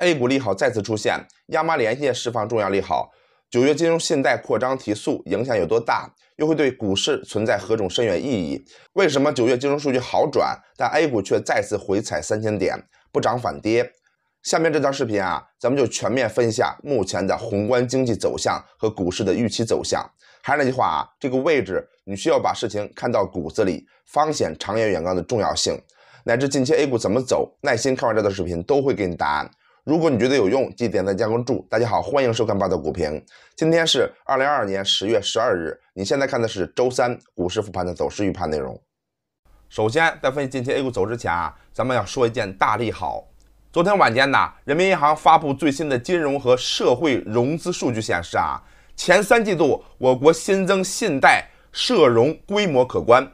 A 股利好再次出现，央妈连续释放重要利好。九月金融信贷扩张提速，影响有多大？又会对股市存在何种深远意义？为什么九月金融数据好转，但 A 股却再次回踩三千点，不涨反跌？下面这段视频啊，咱们就全面分析下目前的宏观经济走向和股市的预期走向。还是那句话啊，这个位置你需要把事情看到骨子里，方显长远眼光的重要性，乃至近期 A 股怎么走，耐心看完这段视频都会给你答案。如果你觉得有用，记得点赞加关注。大家好，欢迎收看霸道股评。今天是二零二二年十月十二日，你现在看的是周三股市复盘的走势预判内容。首先，在分析近期 A 股走之前啊，咱们要说一件大利好。昨天晚间呢，人民银行发布最新的金融和社会融资数据显示啊，前三季度我国新增信贷社融规模可观，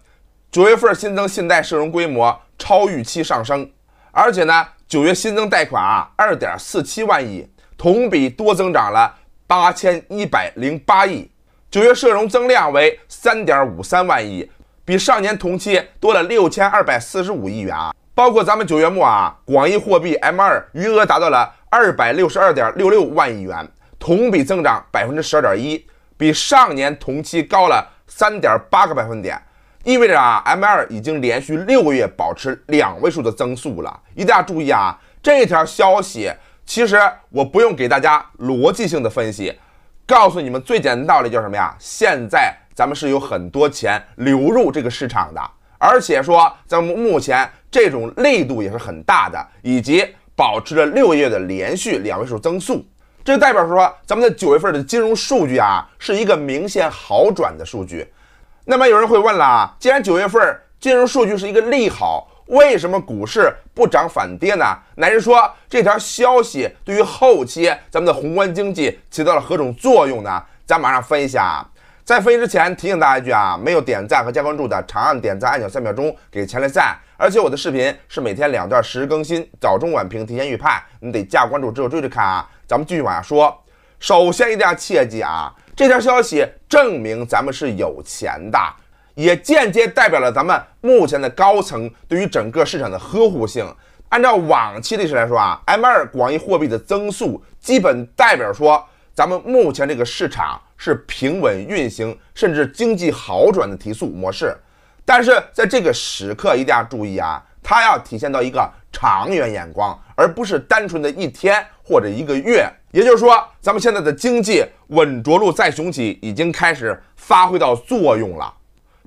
九月份新增信贷社融规模超预期上升，而且呢。九月新增贷款啊，二点四七万亿，同比多增长了八千一百零八亿。九月社融增量为三点五三万亿，比上年同期多了六千二百四十五亿元啊。包括咱们九月末啊，广义货币 M 二余额达到了二百六十二点六六万亿元，同比增长百分之十二点一，比上年同期高了三点八个百分点。意味着啊，M2 已经连续六个月保持两位数的增速了。一定要注意啊，这条消息其实我不用给大家逻辑性的分析，告诉你们最简单的道理就是什么呀？现在咱们是有很多钱流入这个市场的，而且说咱们目前这种力度也是很大的，以及保持着六个月的连续两位数增速，这代表说咱们的九月份的金融数据啊是一个明显好转的数据。那么有人会问了啊，既然九月份金融数据是一个利好，为什么股市不涨反跌呢？乃至说这条消息对于后期咱们的宏观经济起到了何种作用呢？咱马上分析啊。在分析之前提醒大家一句啊，没有点赞和加关注的，长按点赞按钮三秒钟给钱来赞。而且我的视频是每天两段实时更新，早中晚评提前预判，你得加关注之后追着看啊。咱们继续往下说。首先，一定要切记啊，这条消息证明咱们是有钱的，也间接代表了咱们目前的高层对于整个市场的呵护性。按照往期历史来说啊，M 二广义货币的增速基本代表说咱们目前这个市场是平稳运行，甚至经济好转的提速模式。但是在这个时刻，一定要注意啊。它要体现到一个长远眼光，而不是单纯的一天或者一个月。也就是说，咱们现在的经济稳着陆再雄起已经开始发挥到作用了，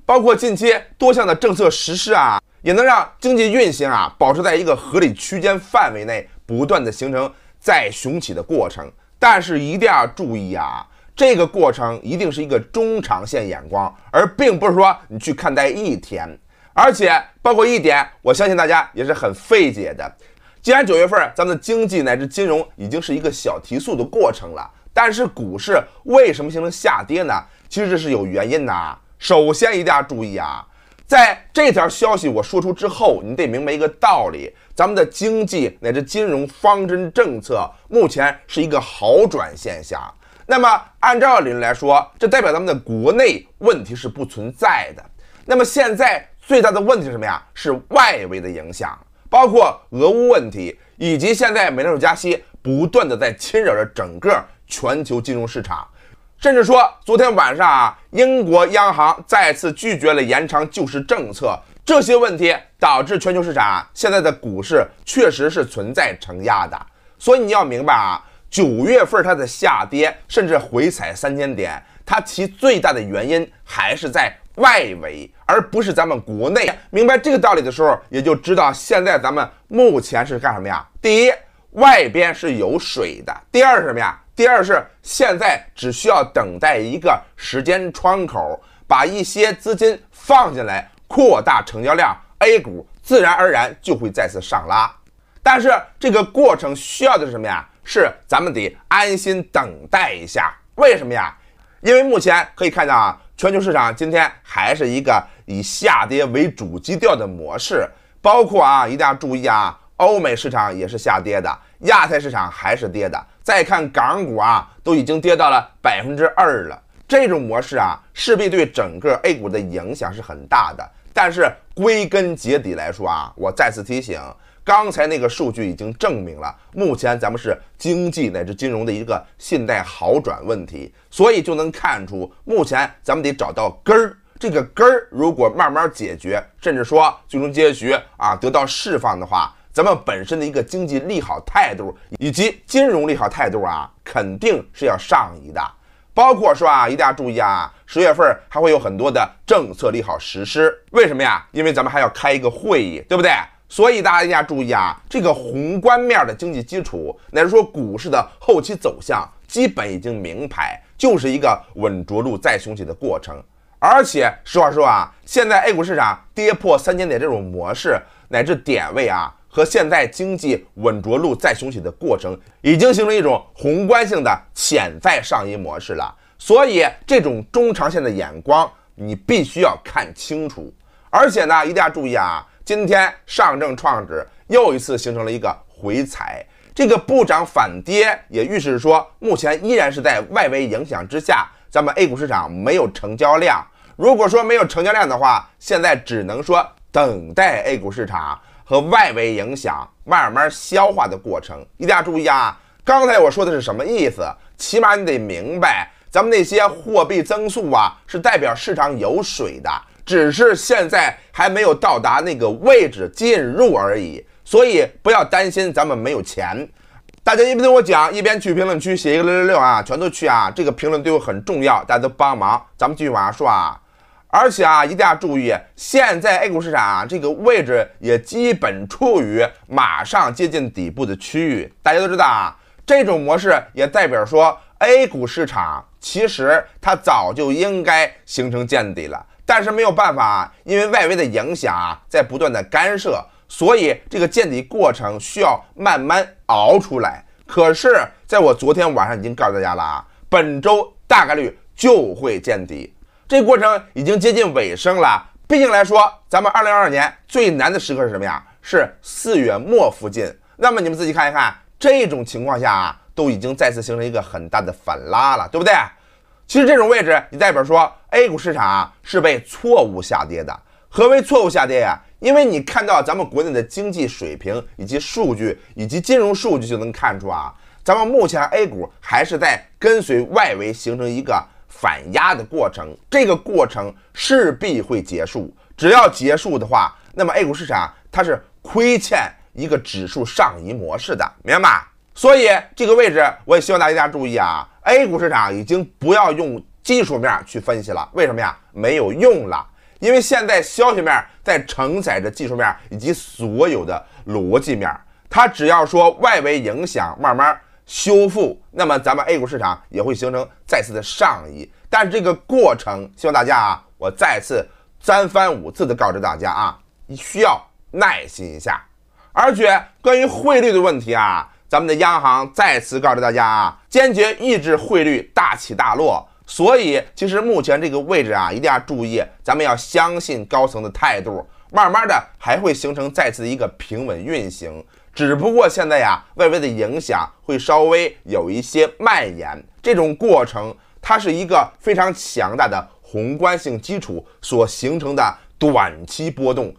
包括近期多项的政策实施啊，也能让经济运行啊保持在一个合理区间范围内，不断的形成再雄起的过程。但是一定要注意啊，这个过程一定是一个中长线眼光，而并不是说你去看待一天。而且，包括一点，我相信大家也是很费解的。既然九月份咱们的经济乃至金融已经是一个小提速的过程了，但是股市为什么形成下跌呢？其实这是有原因的。首先一定要注意啊，在这条消息我说出之后，你得明白一个道理：咱们的经济乃至金融方针政策目前是一个好转现象。那么按照理论来说，这代表咱们的国内问题是不存在的。那么现在。最大的问题是什么呀？是外围的影响，包括俄乌问题，以及现在美联储加息不断的在侵扰着整个全球金融市场，甚至说昨天晚上啊，英国央行再次拒绝了延长救市政策，这些问题导致全球市场现在的股市确实是存在承压的。所以你要明白啊，九月份它的下跌甚至回踩三千点，它其最大的原因还是在。外围，而不是咱们国内。明白这个道理的时候，也就知道现在咱们目前是干什么呀？第一，外边是有水的；第二是什么呀？第二是现在只需要等待一个时间窗口，把一些资金放进来，扩大成交量，A 股自然而然就会再次上拉。但是这个过程需要的是什么呀？是咱们得安心等待一下。为什么呀？因为目前可以看到啊。全球市场今天还是一个以下跌为主基调的模式，包括啊，一定要注意啊，欧美市场也是下跌的，亚太市场还是跌的。再看港股啊，都已经跌到了百分之二了。这种模式啊，势必对整个 A 股的影响是很大的。但是归根结底来说啊，我再次提醒。刚才那个数据已经证明了，目前咱们是经济乃至金融的一个信贷好转问题，所以就能看出，目前咱们得找到根儿。这个根儿如果慢慢解决，甚至说最终结局啊得到释放的话，咱们本身的一个经济利好态度以及金融利好态度啊，肯定是要上移的。包括是吧？一定要注意啊，十月份还会有很多的政策利好实施。为什么呀？因为咱们还要开一个会议，对不对？所以大家一定要注意啊，这个宏观面的经济基础，乃至说股市的后期走向，基本已经明牌，就是一个稳着陆再雄起的过程。而且实话说啊，现在 A 股市场跌破三千点这种模式，乃至点位啊，和现在经济稳着陆再雄起的过程，已经形成一种宏观性的潜在上移模式了。所以这种中长线的眼光，你必须要看清楚。而且呢，一定要注意啊。今天上证创指又一次形成了一个回踩，这个不涨反跌也预示说，目前依然是在外围影响之下，咱们 A 股市场没有成交量。如果说没有成交量的话，现在只能说等待 A 股市场和外围影响慢慢消化的过程。一定要注意啊，刚才我说的是什么意思？起码你得明白，咱们那些货币增速啊，是代表市场有水的。只是现在还没有到达那个位置进入而已，所以不要担心咱们没有钱。大家一边听我讲，一边去评论区写一个六六六啊，全都去啊，这个评论对我很重要，大家都帮忙。咱们继续往下说啊。而且啊，一定要注意，现在 A 股市场啊，这个位置也基本处于马上接近底部的区域。大家都知道啊，这种模式也代表说 A 股市场其实它早就应该形成见底了。但是没有办法，因为外围的影响啊在不断的干涉，所以这个见底过程需要慢慢熬出来。可是，在我昨天晚上已经告诉大家了啊，本周大概率就会见底，这过程已经接近尾声了。毕竟来说，咱们二零二二年最难的时刻是什么呀？是四月末附近。那么你们自己看一看，这种情况下啊，都已经再次形成一个很大的反拉了，对不对？其实这种位置，你代表说。A 股市场啊是被错误下跌的。何为错误下跌呀？因为你看到咱们国内的经济水平以及数据以及金融数据，就能看出啊，咱们目前 A 股还是在跟随外围形成一个反压的过程。这个过程势必会结束。只要结束的话，那么 A 股市场它是亏欠一个指数上移模式的，明白吧？所以这个位置我也希望大家注意啊，A 股市场已经不要用。技术面去分析了，为什么呀？没有用了，因为现在消息面在承载着技术面以及所有的逻辑面。它只要说外围影响慢慢修复，那么咱们 A 股市场也会形成再次的上移。但这个过程，希望大家啊，我再次三番五次的告知大家啊，需要耐心一下。而且关于汇率的问题啊，咱们的央行再次告知大家啊，坚决抑制汇率大起大落。所以，其实目前这个位置啊，一定要注意，咱们要相信高层的态度，慢慢的还会形成再次的一个平稳运行。只不过现在呀，外围的影响会稍微有一些蔓延，这种过程它是一个非常强大的宏观性基础所形成的短期波动，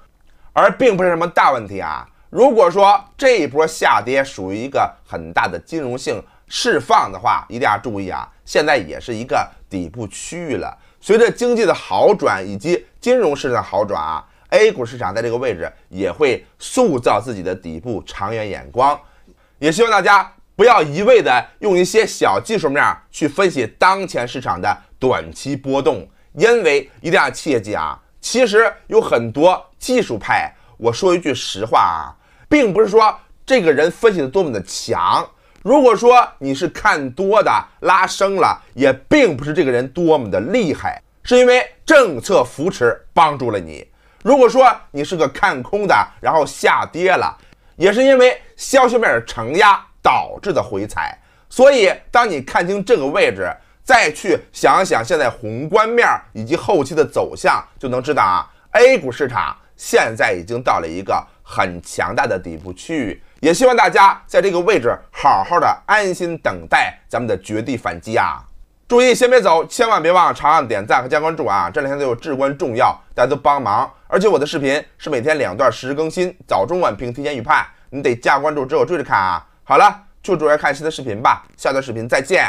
而并不是什么大问题啊。如果说这一波下跌属于一个很大的金融性。释放的话，一定要注意啊！现在也是一个底部区域了。随着经济的好转以及金融市场的好转啊，A 股市场在这个位置也会塑造自己的底部。长远眼光，也希望大家不要一味的用一些小技术面去分析当前市场的短期波动，因为一定要切记啊！其实有很多技术派，我说一句实话啊，并不是说这个人分析的多么的强。如果说你是看多的，拉升了，也并不是这个人多么的厉害，是因为政策扶持帮助了你。如果说你是个看空的，然后下跌了，也是因为消息面承压导致的回踩。所以，当你看清这个位置，再去想一想现在宏观面以及后期的走向，就能知道啊，A 股市场现在已经到了一个很强大的底部区域。也希望大家在这个位置好好的安心等待咱们的绝地反击啊！注意，先别走，千万别忘了长按点赞和加关注啊！这两天对我至关重要，大家都帮忙！而且我的视频是每天两段实时更新，早中晚评提前预判，你得加关注，之后追着看啊！好了，就主要看新的视频吧，下段视频再见。